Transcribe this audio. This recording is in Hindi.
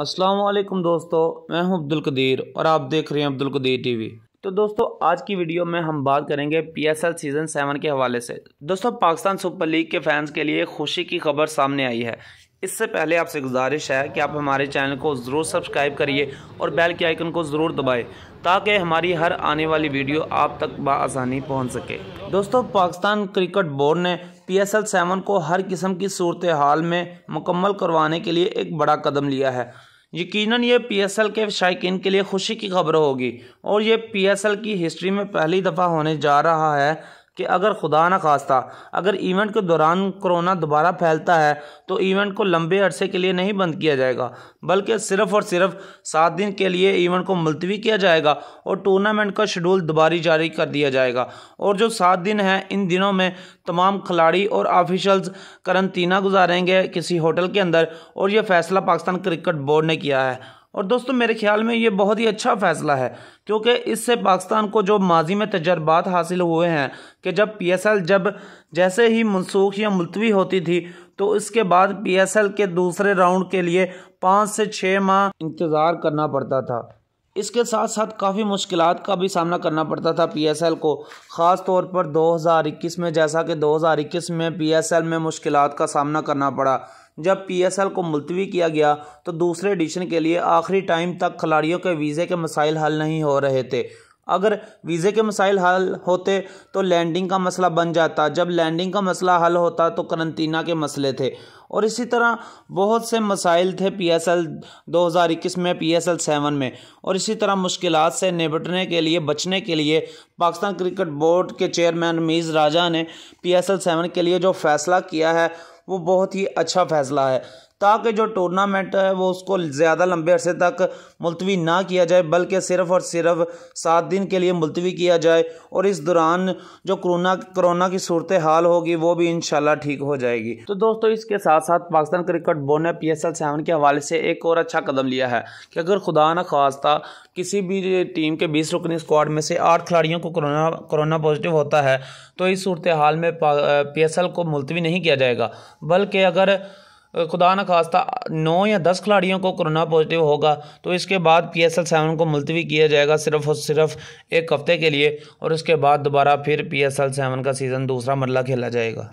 असलम दोस्तों मैं हूं अब्दुल कदीर और आप देख रहे हैं अब्दुल कदीर टीवी तो दोस्तों आज की वीडियो में हम बात करेंगे पीएसएल सीज़न सेवन के हवाले से दोस्तों पाकिस्तान सुपर लीग के फैंस के लिए खुशी की खबर सामने आई है इससे पहले आपसे गुजारिश है कि आप हमारे चैनल को ज़रूर सब्सक्राइब करिए और बेल के आइकन को ज़रूर दबाए ताकि हमारी हर आने वाली वीडियो आप तक बसानी पहुंच सके दोस्तों पाकिस्तान क्रिकेट बोर्ड ने पी एस एल सेवन को हर किस्म की सूरत हाल में मुकम्मल करवाने के लिए एक बड़ा कदम लिया है यकीनन ये पी एस एल के शायकीन के लिए खुशी की खबर होगी और ये पी एस एल की हिस्ट्री में पहली दफ़ा होने जा रहा है कि अगर खुदा न खास्ता अगर इवेंट के दौरान कोरोना दोबारा फैलता है तो इवेंट को लंबे अरसे के लिए नहीं बंद किया जाएगा बल्कि सिर्फ़ और सिर्फ सात दिन के लिए इवेंट को मुलतवी किया जाएगा और टूर्नामेंट का शेड्यूल दोबारा जारी कर दिया जाएगा और जो सात दिन हैं इन दिनों में तमाम खिलाड़ी और ऑफिशल्स करंतना गुजारेंगे किसी होटल के अंदर और यह फैसला पाकिस्तान क्रिकेट बोर्ड ने किया है और दोस्तों मेरे ख्याल में ये बहुत ही अच्छा फ़ैसला है क्योंकि इससे पाकिस्तान को जो माजी में तजर्बात हासिल हुए हैं कि जब पीएसएल जब जैसे ही मनसूख या मुलतवी होती थी तो इसके बाद पीएसएल के दूसरे राउंड के लिए पाँच से छः माह इंतज़ार करना पड़ता था इसके साथ साथ काफ़ी मुश्किल का भी सामना करना पड़ता था एल को ख़ास तौर पर इक्कीस में जैसा कि इक्कीस में एल में मुश्किल का सामना करना पड़ा जब पीएसएल को मुलतवी किया गया तो दूसरे एडिशन के लिए आखिरी टाइम तक खिलाड़ियों के वीज़े के मसाइल हल नहीं हो रहे थे अगर वीज़े के मसाइल हल होते तो लैंडिंग का मसला बन जाता जब लैंडिंग का मसला हल होता तो करंतना के मसले थे और इसी तरह बहुत से मसाइल थे पी एस एल दो हज़ार इक्कीस में पी एस एल सेवन में और इसी तरह मुश्किल से निपटने के लिए बचने के लिए पाकिस्तान क्रिकेट बोर्ड के चेयरमैन मीज़ राजा ने पी एस एल सेवन के लिए जो फैसला किया है वो बहुत ही अच्छा फैसला है ताकि जो टूर्नामेंट है वो उसको ज़्यादा लंबे अरसे तक मुलतवी ना किया जाए बल्कि सिर्फ़ और सिर्फ सात दिन के लिए मुलतवी किया जाए और इस दौरान जो कोरोना कोरोना की सूरत हाल होगी वो भी इन ठीक हो जाएगी तो दोस्तों इसके साथ साथ पाकिस्तान क्रिकेट बोर्ड ने पी एस एल सेवन के हवाले से एक और अच्छा कदम लिया है कि अगर खुदा न खास्ता किसी भी टीम के बीस रुकनी स्क्वाड में से आठ खिलाड़ियों को करोना करोना पॉजिटिव होता है तो इस सूरत हाल में पी एस एल को मुलतवी नहीं किया जाएगा बल्कि अगर खुदा न खास्ता नौ या दस खिलाड़ियों को कोरोना पॉजिटिव होगा तो इसके बाद पी एस एल सेवन को मुलतवी किया जाएगा सिर्फ और सिर्फ एक हफ्ते के लिए और इसके बाद दोबारा फिर पी एस एल सेवन का सीज़न दूसरा मरला खेला जाएगा